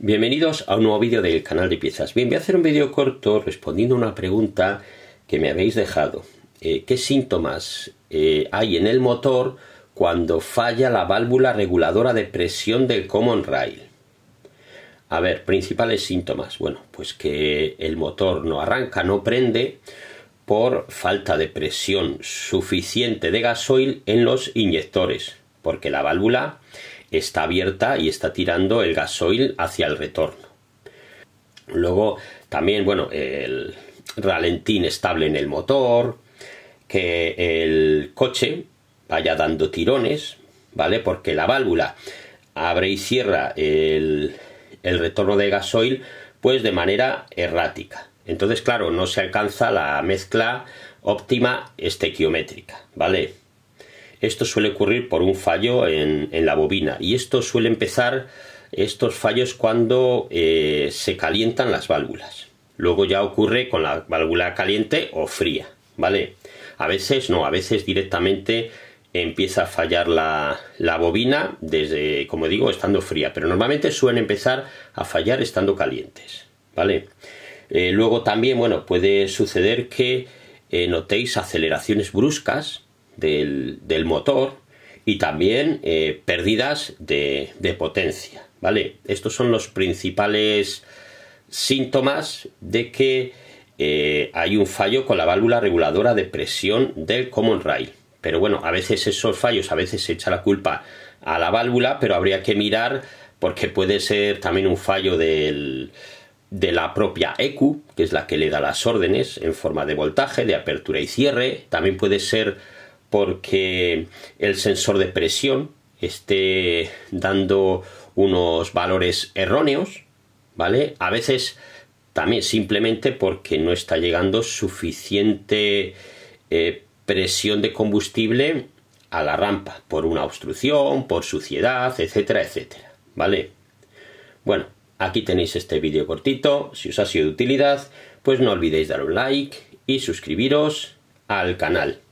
Bienvenidos a un nuevo vídeo del canal de piezas. Bien, voy a hacer un vídeo corto respondiendo a una pregunta que me habéis dejado. Eh, ¿Qué síntomas eh, hay en el motor cuando falla la válvula reguladora de presión del common rail? A ver, principales síntomas. Bueno, pues que el motor no arranca, no prende por falta de presión suficiente de gasoil en los inyectores porque la válvula está abierta y está tirando el gasoil hacia el retorno. Luego también, bueno, el ralentín estable en el motor, que el coche vaya dando tirones, ¿vale? Porque la válvula abre y cierra el, retorno de gasoil pues de manera errática. Entonces, claro, no se alcanza la mezcla óptima estequiométrica, ¿vale? Esto suele ocurrir por un fallo en, la bobina y esto suele empezar estos fallos cuando eh, se calientan las válvulas. Luego ya ocurre con la válvula caliente o fría, ¿vale? A veces no, a veces directamente empieza a fallar la, bobina desde, como digo, estando fría, pero normalmente suelen empezar a fallar estando calientes, ¿vale? Eh, luego también, bueno, puede suceder que eh, notéis aceleraciones bruscas del, motor y también eh, pérdidas de, potencia. ¿Vale? Estos son los principales síntomas de que eh, hay un fallo con la válvula reguladora de presión del common rail. Pero bueno, a veces esos fallos, a veces se echa la culpa a la válvula, pero habría que mirar porque puede ser también un fallo del, de la propia EQ, que es la que le da las órdenes en forma de voltaje, de apertura y cierre. También puede ser porque el sensor de presión esté dando unos valores erróneos, ¿vale? A veces también simplemente porque no está llegando suficiente eh, presión de combustible a la rampa, por una obstrucción, por suciedad, etcétera, etcétera, ¿vale? Bueno, aquí tenéis este vídeo cortito, si os ha sido de utilidad, pues no olvidéis dar un like y suscribiros al canal.